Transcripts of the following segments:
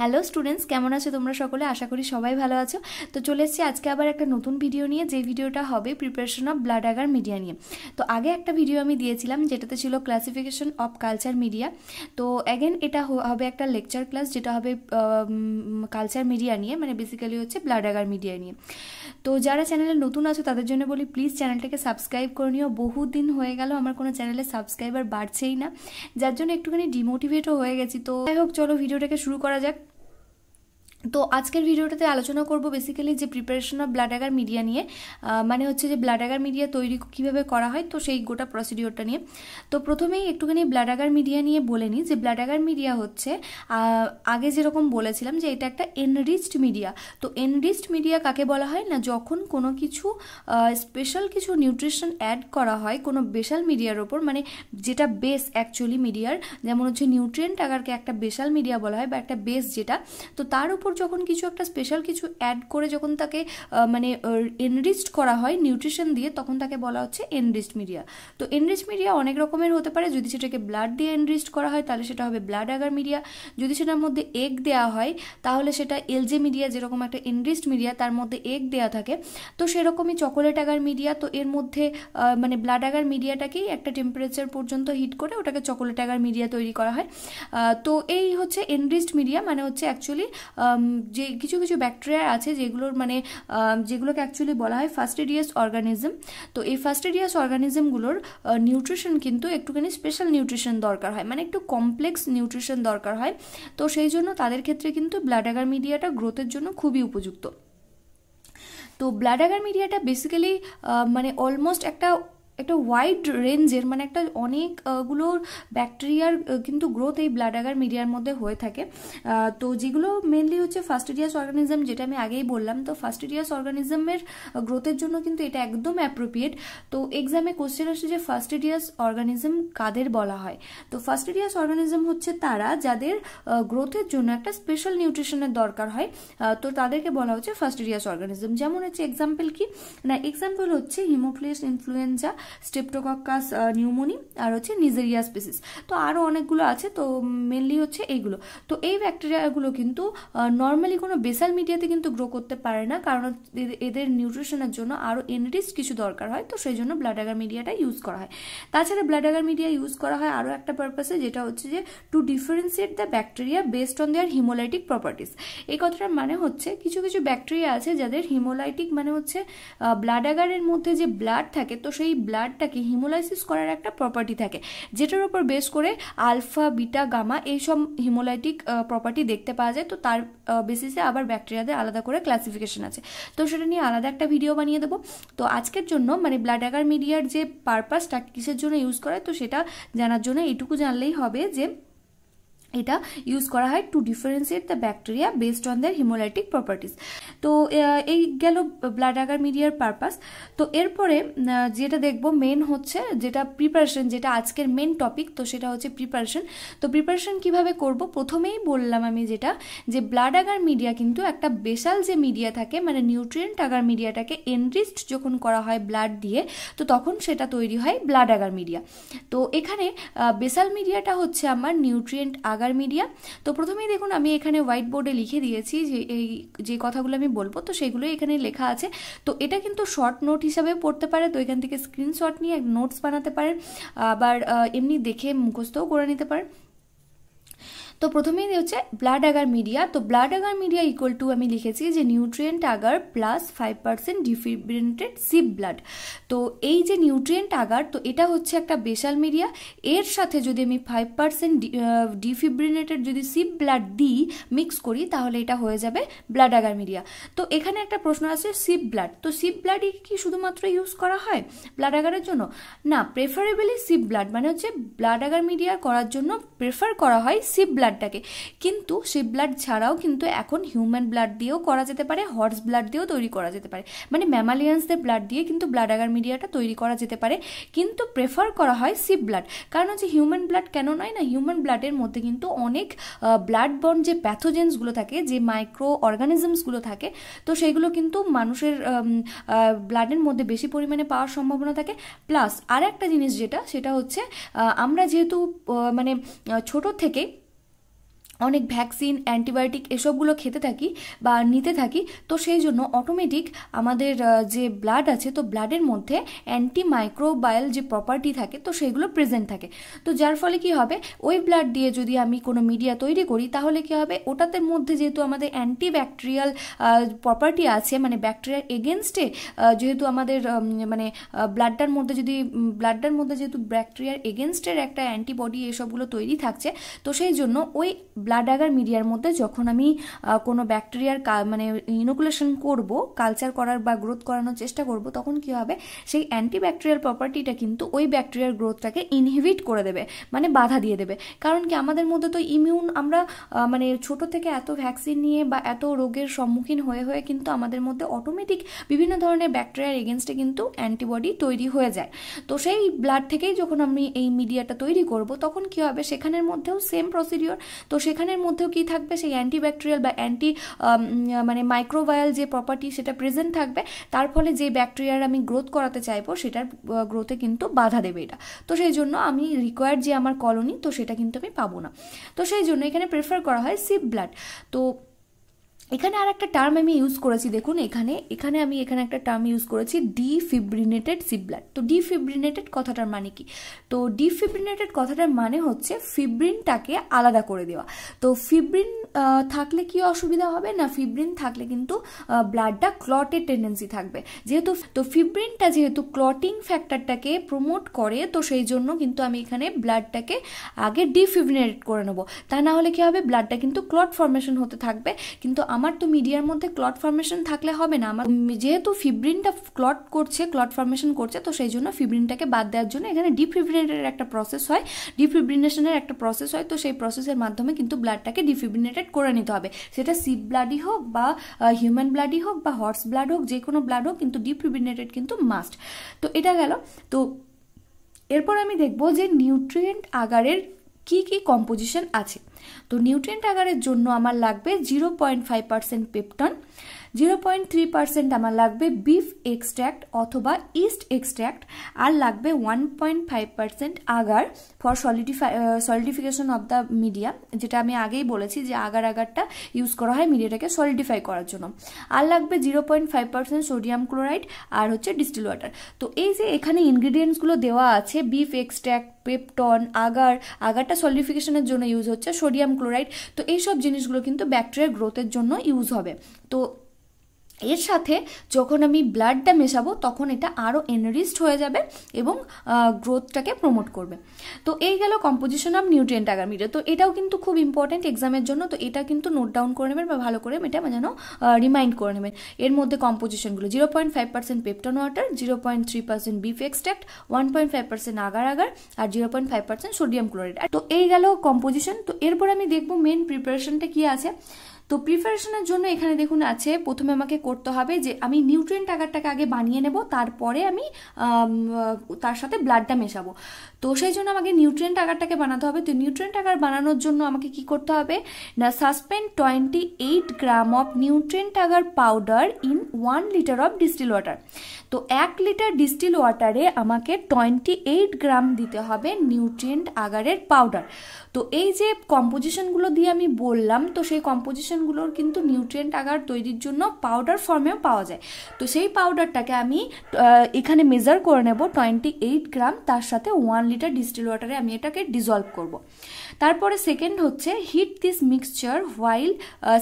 Hello students কেমন আছো তোমরা সকলে আশা করি সবাই ভালো আছো তো চলে এসেছি আজকে আবার একটা নতুন ভিডিও নিয়ে যে ভিডিওটা হবে preparation of blood agar media নিয়ে তো আগে একটা ভিডিও আমি দিয়েছিলাম যেটাতে ছিল ক্লাসিফিকেশন অফ কালচার মিডিয়া তো অ্যাগেন এটা হবে একটা লেকচার ক্লাস যেটা হবে কালচার মিডিয়া নিয়ে মানে বেসিক্যালি হচ্ছে ব্লাড আগার মিডিয়া নিয়ে তো যারা চ্যানেলে নতুন আছো তাদের জন্য বলি প্লিজ চ্যানেলটাকে সাবস্ক্রাইব করে নিও বহুদিন হয়ে গেল আমার কোনো চ্যানেলে সাবস্ক্রাইবার বাড়ছেই না যার জন্য একটুখানি ডিমোটিভেটও হয়ে গেছি তো যাই হোক চলো ভিডিওটাকে শুরু করা যাক তো আজকের ভিডিওটাতে আলোচনা করব বেসিক্যালি যে preparation of blood agar media নিয়ে মানে হচ্ছে যে ব্লাড অ্যাগার মিডিয়া তৈরি কিভাবে করা হয় তো সেই গোটা প্রসিডিওরটা নিয়ে তো প্রথমেই একটুখানি ব্লাড অ্যাগার মিডিয়া নিয়ে বলে নিই যে ব্লাড অ্যাগার মিডিয়া হচ্ছে আগে যেরকম বলেছিলাম যে এটা একটা এনরিচড মিডিয়া তো এনরিচড মিডিয়া কাকে বলা হয় না যখন কোনো কিছু স্পেশাল কিছু নিউট্রিশন অ্যাড করা হয় কোনো বেশাল মিডিয়ার ওপর মানে যেটা বেস অ্যাকচুয়ালি মিডিয়ার যেমন হচ্ছে নিউট্রিয়েন্ট আগারকে একটা বেশাল মিডিয়া বলা হয় বা একটা বেস যেটা তো তার উপর তারপর যখন কিছু একটা স্পেশাল কিছু অ্যাড করে যখন তাকে মানে এনরিচড করা হয় নিউট্রিশন দিয়ে তখন তাকে বলা হচ্ছে এনরিচড মিডিয়া তো এনরিচ মিডিয়া অনেক রকমের হতে পারে যদি সেটাকে ব্লাড দিয়ে এনরিচড করা হয় তাহলে সেটা হবে ব্লাড অ্যাগার মিডিয়া যদি সেটার মধ্যে এগ দেওয়া হয় তাহলে সেটা এলজে মিডিয়া যেরকম একটা এনরিচড মিডিয়া তার মধ্যে এগ দেওয়া থাকে তো সেরকমই চকোলেট অ্যাগার মিডিয়া তো এর মধ্যে মানে ব্লাড অ্যাগার মিডিয়াটাকেই একটা টেম্পারেচার পর্যন্ত হিট করে ওটাকে চকোলেট অ্যাগার মিডিয়া তৈরি করা হয় তো এই হচ্ছে এনরিচড মিডিয়া মানে হচ্ছে অ্যাকচুয়ালি যে কিছু কিছু ব্যাকটেরিয়া আছে যেগুলোর মানে যেগুলোকে অ্যাকচুয়ালি বলা হয় ফার্স্টেডিয়াস অর্গানিজম তো এই ফার্স্টেডিয়াস অর্গানিজমগুলোর নিউট্রিশন কিন্তু একটুখানি স্পেশাল নিউট্রিশন দরকার হয় মানে একটু কমপ্লেক্স নিউট্রিশন দরকার হয় তো সেই জন্য তাদের ক্ষেত্রে কিন্তু ব্লাডাগার মিডিয়াটা গ্রোথের জন্য খুবই উপযুক্ত তো ব্লাডাগার মিডিয়াটা বেসিক্যালি মানে অলমোস্ট একটা একটা ওয়াইড রেঞ্জের মানে একটা অনেকগুলো ব্যাকটেরিয়ার কিন্তু গ্রোথ এই ব্লাড অ্যাগার মিডিয়ার মধ্যে হয়ে থাকে তো যেগুলো মেনলি হচ্ছে ফাস্টিডিয়াস অর্গানিজম যেটা আমি আগেই বললাম তো ফাস্টিডিয়াস অর্গানিজমের গ্রোথের জন্য কিন্তু এটা একদম অ্যাপ্রোপ্রিয়েট তো এক্সামে কোশ্চেন আসছে যে ফাস্টিডিয়াস অর্গানিজম কাদের বলা হয় তো ফাস্টিডিয়াস অর্গানিজম হচ্ছে তারা যাদের গ্রোথের জন্য একটা স্পেশাল নিউট্রিশনের দরকার হয় তো তাদেরকে বলা হচ্ছে ফাস্টিডিয়াস অর্গানিজম যেমন হচ্ছে এক্সাম্পল কি না এক্সাম্পল হচ্ছে haemophilus influenzae streptococcus pneumoniae uh, আর হচ্ছে নিজেরিয়া স্পেসিস তো আরও অনেকগুলো আছে তো মেনলি হচ্ছে এইগুলো তো এই ব্যাকটেরিয়াগুলো কিন্তু নর্মালি uh, কোনো বেসাল মিডিয়াতে কিন্তু গ্রো করতে পারে না কারণ এদের নিউট্রিশনের জন্য আরও এনরিচ কিছু দরকার হয় তো সেই জন্য ব্লাড মিডিয়াটা ইউজ করা হয় তাছাড়া ব্লাড অ্যাগার মিডিয়া ইউজ করা হয় আরও একটা পারপাসে যেটা হচ্ছে যে to differentiate the bacteria based on their haemolytic properties এই কথাটার মানে হচ্ছে কিছু কিছু ব্যাকটেরিয়া আছে যাদের হিমোলাইটিক মানে হচ্ছে ব্লাড uh, অ্যাগারের মধ্যে যে ব্লাড থাকে তো সেই ব্লাড ব্লাডটাকে হিমোলাইসিস করার একটা প্রপার্টি থাকে যেটার উপর বেস করে আলফা বিটা গামা এইসব হিমোলাইটিক প্রপার্টি দেখতে পাওয়া যায় তো তার বেসিসে আবার ব্যাকটেরিয়াদের আলাদা করে ক্লাসিফিকেশন আছে তো সেটা নিয়ে আলাদা একটা ভিডিও বানিয়ে দেবো তো আজকের জন্য মানে ব্লাড অ্যাগার মিডিয়ার যে পারপাসটা কিসের জন্য ইউজ করে তো সেটা জানার জন্য এটুকু জানলেই হবে যে এটা ইউজ করা হয় to differentiate the bacteria based on their haemolytic properties তো এই গেল ব্লাড আগার মিডিয়ার পারপাস তো এরপরে যেটা দেখব মেন হচ্ছে যেটা প্রিপারেশন যেটা আজকের মেন টপিক তো সেটা হচ্ছে প্রিপারেশন তো প্রিপারেশন কিভাবে করব প্রথমেই বললাম আমি যেটা যে ব্লাড আগার মিডিয়া কিন্তু একটা বেশাল যে মিডিয়া থাকে মানে নিউট্রিয়েন্ট আগার মিডিয়াটাকে এনরিচড যখন করা হয় ব্লাড দিয়ে তো তখন সেটা তৈরি হয় ব্লাড আগার মিডিয়া তো এখানে বেশাল মিডিয়াটা হচ্ছে আমার নিউট্রিয়েন্ট আগার আগার মিডিয়া তো প্রথমেই দেখুন আমি এখানে হোয়াইট বোর্ডে লিখে দিয়েছি যে এই যে কথাগুলো আমি বলবো তো সেগুলোই এখানে লেখা আছে তো এটা কিন্তু শর্ট নোট হিসাবে পড়তে পারে তো এখান থেকে স্ক্রিনশট নিয়ে নোটস বানাতে পারেন আবার এমনি দেখে মুখস্থও করে নিতে পারেন তো প্রথমেই হচ্ছে ব্লাড আগার মিডিয়া তো blood agar media equal to আমি লিখেছি যে nutrient agar plus five percent defibrinated sheep blood তো এই যে নিউট্রিয়েন্ট আগার তো এটা হচ্ছে একটা বেশাল মিডিয়া এর সাথে যদি আমি ফাইভ পার্সেন্ট ডিফিব্রিনেটেড যদি সিপ ব্লাড দিই মিক্স করি তাহলে এটা হয়ে যাবে ব্লাড আগার মিডিয়া তো এখানে একটা প্রশ্ন আছে সিপ ব্লাড তো সিপ ব্লাডই কি শুধুমাত্র ইউজ করা হয় ব্লাড আগারের জন্য না প্রেফারেবলি সিপ ব্লাড মানে হচ্ছে ব্লাড আগার মিডিয়া করার জন্য প্রেফার করা হয় সিপ ব্লাড ব্লাডটাকে কিন্তু শিপ ব্লাড ছাড়াও কিন্তু এখন হিউম্যান ব্লাড দিয়েও করা যেতে পারে হর্স ব্লাড দিয়েও তৈরি করা যেতে পারে মানে ম্যামালিয়ান্সদের ব্লাড দিয়ে কিন্তু ব্লাড আগার মিডিয়াটা তৈরি করা যেতে পারে কিন্তু প্রেফার করা হয় শিপ ব্লাড কারণ হচ্ছে হিউম্যান ব্লাড কেন নয় না হিউম্যান ব্লাডের মধ্যে কিন্তু অনেক ব্লাড বর্ন যে প্যাথোজেন্সগুলো থাকে যে মাইক্রো অর্গানিজমসগুলো থাকে তো সেগুলো কিন্তু মানুষের ব্লাডের মধ্যে বেশি পরিমাণে পাওয়ার সম্ভাবনা থাকে প্লাস আর একটা জিনিস যেটা সেটা হচ্ছে আমরা যেহেতু মানে ছোট থেকে অনেক ভ্যাকসিন অ্যান্টিবায়োটিক এসবগুলো খেতে থাকি বা নিতে থাকি তো সেই জন্য অটোমেটিক আমাদের যে ব্লাড আছে তো ব্লাডের মধ্যে অ্যান্টিমাইক্রোবায়াল যে প্রপার্টি থাকে তো সেগুলো প্রেজেন্ট থাকে তো যার ফলে কি হবে ওই ব্লাড দিয়ে যদি আমি কোনো মিডিয়া তৈরি করি তাহলে কি হবে ওটাতে মধ্যে যেহেতু আমাদের অ্যান্টিব্যাকটেরিয়াল প্রপার্টি আছে মানে ব্যাকটেরিয়ার এগেনস্টে যেহেতু আমাদের মানে ব্লাডটার মধ্যে যদি ব্লাডটার মধ্যে যেহেতু ব্যাকটেরিয়ার এগেনস্টের একটা অ্যান্টিবডি এসবগুলো তৈরি থাকছে তো সেই জন্য ওই ব্লাড অ্যাগার মিডিয়ার মধ্যে যখন আমি কোনো ব্যাকটেরিয়ার মানে ইনোকুলেশন করব কালচার করার বা গ্রোথ করানোর চেষ্টা করব তখন কি হবে সেই অ্যান্টিব্যাকটেরিয়াল প্রপার্টিটা কিন্তু ওই ব্যাকটেরিয়ার গ্রোথটাকে ইনহিবিট করে দেবে মানে বাধা দিয়ে দেবে কারণ কি আমাদের মধ্যে তো ইমিউন আমরা মানে ছোট থেকে এত ভ্যাকসিন নিয়ে বা এত রোগের সম্মুখীন হয়ে হয়ে কিন্তু আমাদের মধ্যে অটোমেটিক বিভিন্ন ধরনের ব্যাকটেরিয়ার এগেনস্টে কিন্তু অ্যান্টিবডি তৈরি হয়ে যায় তো সেই ব্লাড থেকেই যখন আমি এই মিডিয়াটা তৈরি করব তখন কি হবে সেখানের মধ্যেও সেম প্রসিডিওর তো সে সেখানের মধ্যেও কি থাকবে সেই অ্যান্টিব্যাকটেরিয়াল বা অ্যান্টি মানে মাইক্রোবায়াল যে প্রপার্টি সেটা প্রেজেন্ট থাকবে তার ফলে যে ব্যাকটেরিয়ার আমি গ্রোথ করাতে চাইবো সেটার গ্রোথে কিন্তু বাধা দেবে এটা তো সেই জন্য আমি রিকোয়ার্ড যে আমার কলোনি তো সেটা কিন্তু আমি পাবো না তো সেই জন্য এখানে প্রেফার করা হয় সিপ ব্লাড তো এখানে আর একটা টার্ম আমি ইউজ করেছি দেখুন এখানে এখানে আমি এখানে একটা টার্ম ইউজ করেছি ডিফিব্রিনেটেড সিবলার তো ডিফিব্রিনেটেড কথাটার মানে কি তো ডিফিব্রিনেটেড কথাটার মানে হচ্ছে ফিব্রিনটাকে আলাদা করে দেওয়া তো ফিব্রিন থাকলে কি অসুবিধা হবে না ফিব্রিন থাকলে কিন্তু ব্লাডটা ক্লটের টেন্ডেন্সি থাকবে যেহেতু তো ফিব্রিনটা যেহেতু ক্লটিং ফ্যাক্টরটাকে প্রমোট করে তো সেই জন্য কিন্তু আমি এখানে ব্লাডটাকে আগে ডিফিব্রিনেট করে নেবো তা না হলে কি হবে ব্লাডটা কিন্তু ক্লট ফর্মেশন হতে থাকবে কিন্তু আমার তো মিডিয়ার মধ্যে ক্লট ফর্মেশন থাকলে হবে না আমার যেহেতু ফিব্রিনটা ক্লট করছে ক্লট ফর্মেশন করছে তো সেই জন্য ফিব্রিনটাকে বাদ দেওয়ার জন্য এখানে ডিফিব্রিনেটের একটা প্রসেস হয় ডিফিব্রিনেশনের একটা প্রসেস হয় তো সেই প্রসেসের মাধ্যমে কিন্তু ব্লাডটাকে ডিফিব্রিনেট সেপারেটেড করে নিতে হবে সেটা সিপ ব্লাডই হোক বা হিউম্যান ব্লাডই হোক বা হর্স ব্লাড হোক যে কোনো ব্লাড হোক কিন্তু ডিপ্রিবিনেটেড কিন্তু মাস্ট তো এটা গেল তো এরপর আমি দেখব যে নিউট্রিয়েন্ট আগারের কি কি কম্পোজিশন আছে তো নিউট্রিয়েন্ট আগারের জন্য আমার লাগবে zero point five percent peptone zero point three percent আমার লাগবে বিফ এক্সট্র্যাক্ট অথবা ইস্ট এক্সট্র্যাক্ট আর লাগবে one point five percent agar for solidify solidification of the media যেটা আমি আগেই বলেছি যে আগার আগারটা ইউজ করা হয় মিডিয়াটাকে সলিডিফাই করার জন্য আর লাগবে zero point five percent sodium chloride আর হচ্ছে ডিস্টিল ওয়াটার তো এই যে এখানে ইনগ্রিডিয়েন্টসগুলো দেওয়া আছে বিফ এক্সট্র্যাক্ট পেপটন আগার আগারটা সলিডিফিকেশনের জন্য ইউজ হচ্ছে সোডিয়াম ক্লোরাইড তো এইসব জিনিসগুলো কিন্তু ব্যাকটেরিয়া গ্রোথের জন্য ইউজ হবে তো এর সাথে যখন আমি ব্লাডটা মেশাবো তখন এটা আরও এনারিস্ট হয়ে যাবে এবং গ্রোথটাকে প্রমোট করবে তো এই গেল কম্পোজিশন অফ নিউট্রিয়েন্ট আগারমিডিয়া তো এটাও কিন্তু খুব ইম্পর্ট্যান্ট এক্সামের জন্য তো এটা কিন্তু নোট ডাউন করে নেবেন বা ভালো করে এটা যেন রিমাইন্ড করে নেবেন এর মধ্যে কম্পোজিশনগুলো zero point five percent peptone water zero point three percent beef extract one point five percent agar agar আর zero point five percent sodium chloride তো এই গেল কম্পোজিশন তো এরপর আমি দেখবো মেন প্রিপারেশনটা কী আছে তো প্রিপারেশনের জন্য এখানে দেখুন আছে প্রথমে আমাকে করতে হবে যে আমি নিউট্রিয়েন্ট আগারটাকে আগে বানিয়ে নেব তারপরে আমি তার সাথে ব্লাডটা মেশাবো তো সেই জন্য আমাকে নিউট্রিয়েন্ট আগারটাকে বানাতে হবে তো নিউট্রিয়েন্ট আগার বানানোর জন্য আমাকে কি করতে হবে না suspend twenty eight gram of nutrient agar powder in one litre of distil water তো এক লিটার ডিস্টিল ওয়াটারে আমাকে টোয়েন্টি এইট গ্রাম দিতে হবে নিউট্রিয়েন্ট আগারের পাউডার তো এই যে কম্পোজিশনগুলো দিয়ে আমি বললাম তো সেই কম্পোজিশন নিউট্রিশনগুলোর কিন্তু নিউট্রিয়েন্ট আগার তৈরির জন্য পাউডার ফর্মেও পাওয়া যায় তো সেই পাউডারটাকে আমি এখানে মেজার করে নেব টোয়েন্টি এইট গ্রাম তার সাথে ওয়ান লিটার ডিস্টিল ওয়াটারে আমি এটাকে ডিজলভ করব। তারপরে সেকেন্ড হচ্ছে heat this mixture while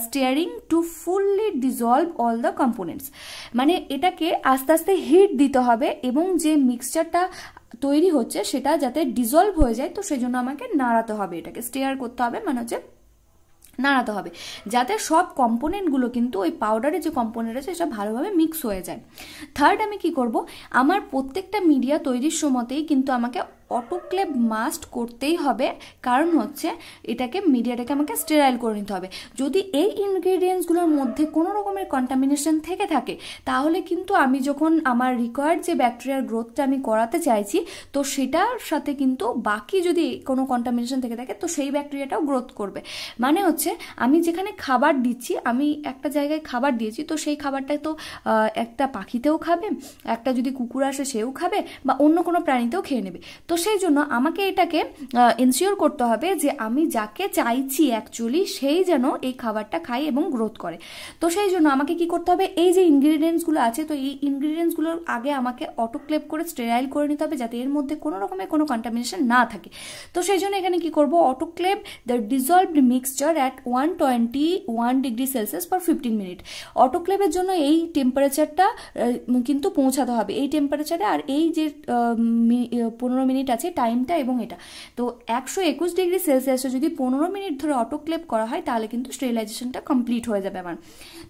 stirring to fully dissolve all the components মানে এটাকে আস্তে আস্তে হিট দিতে হবে এবং যে মিক্সচারটা তৈরি হচ্ছে সেটা যাতে ডিজলভ হয়ে যায় তো সেজন্য আমাকে নাড়াতে হবে এটাকে স্টেয়ার করতে হবে মানে হচ্ছে নাড়াতে হবে যাতে সব কম্পোনেন্টগুলো কিন্তু ওই পাউডারে যে কম্পোনেন্ট আছে সেটা ভালোভাবে মিক্স হয়ে যায় থার্ড আমি কি করব আমার প্রত্যেকটা মিডিয়া তৈরির সময়তেই কিন্তু আমাকে অটোক্লেভ মাস্ট করতেই হবে কারণ হচ্ছে এটাকে মিডিয়াটাকে আমাকে স্টেরাইল করে নিতে হবে যদি এই ইনগ্রিডিয়েন্টসগুলোর মধ্যে কোনো রকমের কন্টামিনেশন থেকে থাকে তাহলে কিন্তু আমি যখন আমার রিকোয়ার্ড যে ব্যাকটেরিয়ার গ্রোথটা আমি করাতে চাইছি তো সেটার সাথে কিন্তু বাকি যদি কোনো কন্টামিনেশন থেকে থাকে তো সেই ব্যাকটেরিয়াটাও গ্রোথ করবে মানে হচ্ছে আমি যেখানে খাবার দিচ্ছি আমি একটা জায়গায় খাবার দিয়েছি তো সেই খাবারটা তো একটা পাখিতেও খাবে একটা যদি কুকুর আসে সেও খাবে বা অন্য কোনো প্রাণীতেও খেয়ে নেবে তো সেই জন্য আমাকে এটাকে ইনসিওর করতে হবে যে আমি যাকে চাইছি অ্যাকচুয়ালি সেই যেন এই খাবারটা খায় এবং গ্রোথ করে তো সেই জন্য আমাকে কি করতে হবে এই যে ইনগ্রিডিয়েন্টসগুলো আছে তো এই ইনগ্রিডিয়েন্টসগুলোর আগে আমাকে অটোক্লেপ করে স্টেরাইল করে নিতে হবে যাতে এর মধ্যে কোনো রকমের কোনো কন্টামিনেশন না থাকে তো সেই জন্য এখানে কি করব autoclave the dissolved mixture at one twenty one degree Celsius per fifteen minute অটোক্লেপের জন্য এই টেম্পারেচারটা কিন্তু পৌঁছাতে হবে এই টেম্পারেচারে আর এই যে পনেরো মিনিট মিনিট আছে টাইমটা এবং এটা তো একশো একুশ ডিগ্রি সেলসিয়াসে যদি পনেরো মিনিট ধরে অটোক্লেপ করা হয় তাহলে কিন্তু স্টেরিলাইজেশনটা কমপ্লিট হয়ে যাবে আমার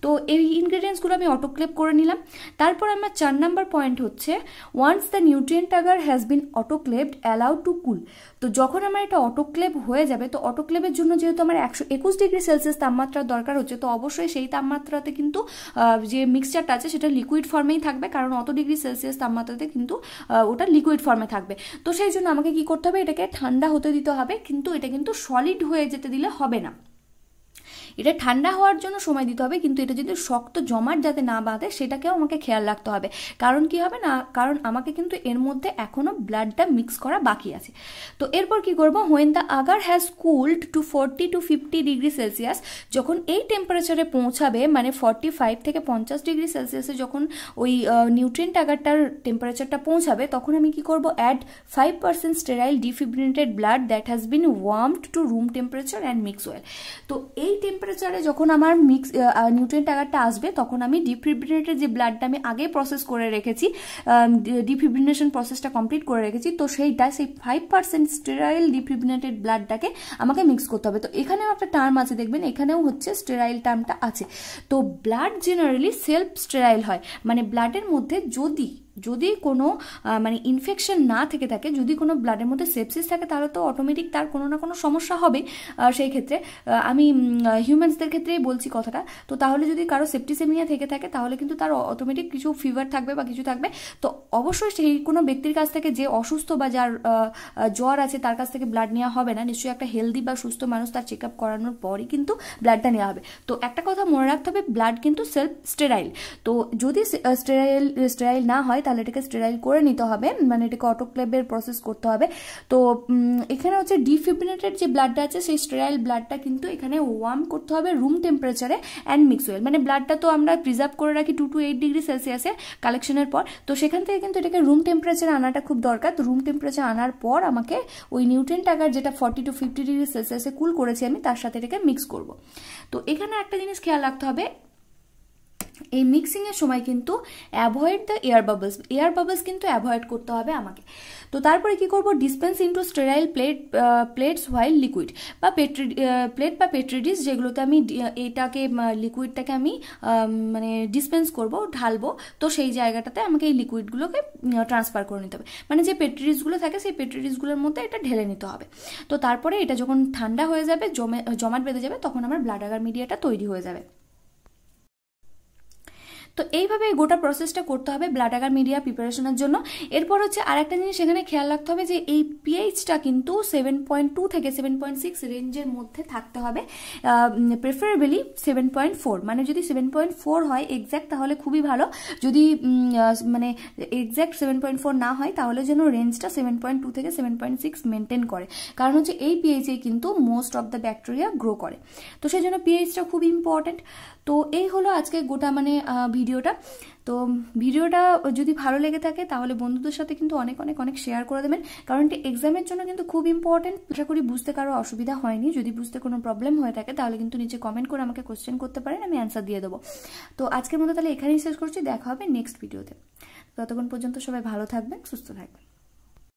তো এই ইনগ্রিডিয়েন্টসগুলো আমি অটোক্লেপ করে নিলাম তারপর আমার চার নাম্বার পয়েন্ট হচ্ছে once the nutrient agar has been autoclaved allowed to cool তো যখন আমার এটা অটোক্লেপ হয়ে যাবে তো অটোক্লেপের জন্য যেহেতু আমার একশো একুশ ডিগ্রি সেলসিয়াস তাপমাত্রার দরকার হচ্ছে তো অবশ্যই সেই তাপমাত্রাতে কিন্তু যে মিক্সচারটা আছে সেটা লিকুইড ফর্মেই থাকবে কারণ অত ডিগ্রি সেলসিয়াস তাপমাত্রাতে কিন্তু ওটা লিকুইড ফর্মে থাকবে তো সে সেই জন্য আমাকে কি করতে হবে এটাকে ঠান্ডা হতে দিতে হবে কিন্তু এটা কিন্তু সলিড হয়ে যেতে দিলে হবে না এটা ঠান্ডা হওয়ার জন্য সময় দিতে হবে কিন্তু এটা যদি শক্ত জমাট যাতে না বাঁধে সেটাকেও আমাকে খেয়াল রাখতে হবে কারণ কি হবে না কারণ আমাকে কিন্তু এর মধ্যে এখনও ব্লাডটা মিক্স করা বাকি আছে তো এরপর কি করবো when the agar has cooled to forty to fifty degree Celsius যখন এই টেম্পারেচারে পৌঁছাবে মানে ফর্টি ফাইভ থেকে পঞ্চাশ ডিগ্রি সেলসিয়াসে যখন ওই নিউট্রেন্ট আগারটার টেম্পারেচারটা পৌঁছাবে তখন আমি কি করব add five percent sterile defibrinated blood that has been warmed to room temperature and mix well তো এই টেম্পারে টেম্পারেচারে যখন আমার মিক্স নিউট্রেন্ট অ্যাগারটা আসবে তখন আমি ডিফিব্রিনেটেড যে ব্লাডটা আমি আগে প্রসেস করে রেখেছি ডিফিব্রিনেশন প্রসেসটা কমপ্লিট করে রেখেছি তো সেইটা সেই ফাইভ পার্সেন্ট স্টেরাইল ডিফিব্রিনেটেড ব্লাডটাকে আমাকে মিক্স করতে হবে তো এখানেও একটা টার্ম আছে দেখবেন এখানেও হচ্ছে স্টেরাইল টার্মটা আছে তো ব্লাড জেনারেলি সেলফ স্টেরাইল হয় মানে ব্লাডের মধ্যে যদি যদি কোনো মানে ইনফেকশন না থেকে থাকে যদি কোনো ব্লাডের মধ্যে সেপসিস থাকে তাহলে তো অটোমেটিক তার কোনো না কোনো সমস্যা হবে সেই ক্ষেত্রে আমি হিউম্যানসদের ক্ষেত্রেই বলছি কথাটা তো তাহলে যদি কারো সেপটিসেমিয়া থেকে থাকে তাহলে কিন্তু তার অটোমেটিক কিছু ফিভার থাকবে বা কিছু থাকবে তো অবশ্যই সেই কোনো ব্যক্তির কাছ থেকে যে অসুস্থ বা যার জ্বর আছে তার কাছ থেকে ব্লাড নেওয়া হবে না নিশ্চয়ই একটা হেলদি বা সুস্থ মানুষ তার চেক আপ করানোর পরই কিন্তু ব্লাডটা নেওয়া হবে তো একটা কথা মনে রাখতে হবে ব্লাড কিন্তু সেলফ স্টেরাইল তো যদি স্টেরাইল স্টেরাইল না হয় তাহলে এটাকে স্টেরাইল করে নিতে হবে মানে এটাকে অটোক্লেভের প্রসেস করতে হবে তো এখানে হচ্ছে ডিফিবিনেটেড যে ব্লাডটা আছে সেই স্টেরাইল ব্লাডটা কিন্তু এখানে ওয়ার্ম করতে হবে রুম টেম্পারেচারে অ্যান্ড মিক্সওয়েল মানে ব্লাডটা তো আমরা প্রিজার্ভ করে রাখি টু টু এইট ডিগ্রি সেলসিয়াসে কালেকশনের পর তো সেখান থেকে কিন্তু এটাকে রুম টেম্পারেচারে আনাটা খুব দরকার তো রুম টেম্পারেচার আনার পর আমাকে ওই নিউট্রেন টাকার যেটা ফর্টি টু ফিফটি ডিগ্রি সেলসিয়াসে কুল করেছি আমি তার সাথে এটাকে মিক্স করব তো এখানে একটা জিনিস খেয়াল রাখতে হবে এই মিক্সিংয়ের সময় কিন্তু avoid the air bubbles air bubbles কিন্তু অ্যাভয়েড করতে হবে আমাকে তো তারপরে কি করব dispense into sterile plate plates while liquid বা পেট্রি প্লেট বা পেট্রিডিস যেগুলোতে আমি এটাকে লিকুইডটাকে আমি মানে ডিসপেন্স করব ঢালবো তো সেই জায়গাটাতে আমাকে এই লিকুইডগুলোকে ট্রান্সফার করে নিতে হবে মানে যে পেট্রিডিসগুলো থাকে সেই পেট্রিডিসগুলোর মধ্যে এটা ঢেলে নিতে হবে তো তারপরে এটা যখন ঠান্ডা হয়ে যাবে জমে জমাট বেঁধে যাবে তখন আমার ব্লাড আগার মিডিয়াটা তৈরি হয়ে যাবে তো এইভাবে গোটা প্রসেসটা করতে হবে ব্লাডাগার মিডিয়া প্রিপারেশনের জন্য এরপর হচ্ছে আর একটা জিনিস এখানে খেয়াল রাখতে হবে যে এই পিএইচটা কিন্তু সেভেন পয়েন্ট টু থেকে সেভেন পয়েন্ট সিক্স রেঞ্জের মধ্যে থাকতে হবে প্রেফারেবলি সেভেন পয়েন্ট ফোর মানে যদি সেভেন পয়েন্ট ফোর হয় এক্স্যাক্ট তাহলে খুবই ভালো যদি মানে এক্স্যাক্ট সেভেন পয়েন্ট ফোর না হয় তাহলে যেন রেঞ্জটা সেভেন পয়েন্ট টু থেকে সেভেন পয়েন্ট সিক্স মেনটেন করে কারণ হচ্ছে এই পিএইচে কিন্তু most of the bacteria grow করে তো সেই জন্য পিএইচটা খুব ইম্পর্টেন্ট তো এই হলো আজকে গোটা মানে ভিডিও ভিডিওটা তো ভিডিওটা যদি ভালো লেগে থাকে তাহলে বন্ধুদের সাথে কিন্তু অনেক অনেক অনেক শেয়ার করে দেবেন কারণ এটি এক্সামের জন্য কিন্তু খুব ইম্পর্টেন্ট আশা করি বুঝতে কারো অসুবিধা হয়নি যদি বুঝতে কোনো প্রবলেম হয়ে থাকে তাহলে কিন্তু নিচে কমেন্ট করে আমাকে কোশ্চেন করতে পারেন আমি অ্যান্সার দিয়ে দেবো তো আজকের মতো তাহলে এখানেই শেষ করছি দেখা হবে নেক্সট ভিডিওতে ততক্ষণ পর্যন্ত সবাই ভালো থাকবেন সুস্থ থাকবেন